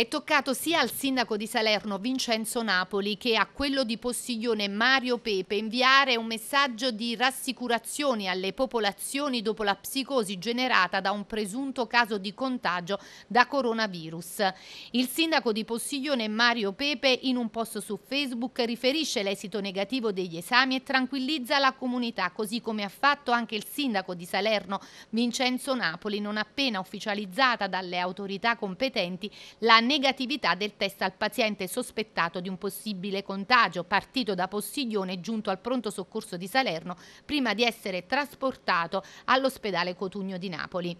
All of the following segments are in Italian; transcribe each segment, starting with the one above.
È toccato sia al sindaco di Salerno Vincenzo Napoli che a quello di Postiglione Mario Pepe inviare un messaggio di rassicurazioni alle popolazioni dopo la psicosi generata da un presunto caso di contagio da coronavirus. Il sindaco di Postiglione Mario Pepe in un post su Facebook riferisce l'esito negativo degli esami e tranquillizza la comunità, così come ha fatto anche il sindaco di Salerno Vincenzo Napoli non appena ufficializzata dalle autorità competenti la negatività del test al paziente sospettato di un possibile contagio, partito da Possiglione e giunto al pronto soccorso di Salerno prima di essere trasportato all'ospedale Cotugno di Napoli.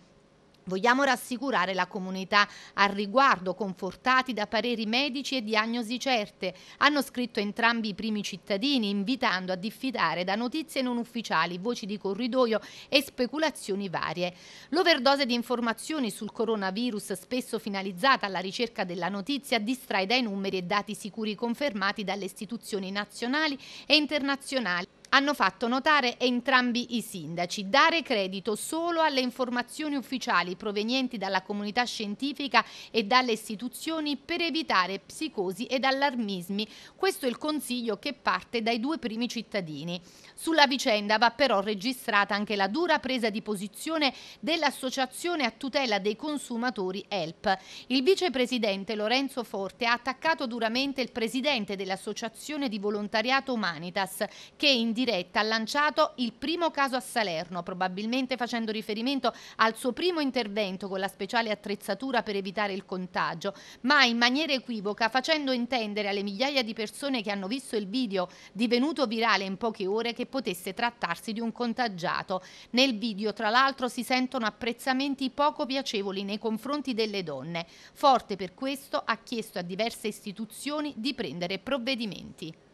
Vogliamo rassicurare la comunità al riguardo, confortati da pareri medici e diagnosi certe. Hanno scritto entrambi i primi cittadini, invitando a diffidare da notizie non ufficiali, voci di corridoio e speculazioni varie. L'overdose di informazioni sul coronavirus, spesso finalizzata alla ricerca della notizia, distrae dai numeri e dati sicuri confermati dalle istituzioni nazionali e internazionali hanno fatto notare entrambi i sindaci. Dare credito solo alle informazioni ufficiali provenienti dalla comunità scientifica e dalle istituzioni per evitare psicosi ed allarmismi. Questo è il consiglio che parte dai due primi cittadini. Sulla vicenda va però registrata anche la dura presa di posizione dell'Associazione a tutela dei consumatori ELP. Il vicepresidente Lorenzo Forte ha attaccato duramente il presidente dell'Associazione di Volontariato Humanitas che in diretta ha lanciato il primo caso a Salerno, probabilmente facendo riferimento al suo primo intervento con la speciale attrezzatura per evitare il contagio, ma in maniera equivoca facendo intendere alle migliaia di persone che hanno visto il video divenuto virale in poche ore che potesse trattarsi di un contagiato. Nel video, tra l'altro, si sentono apprezzamenti poco piacevoli nei confronti delle donne. Forte per questo ha chiesto a diverse istituzioni di prendere provvedimenti.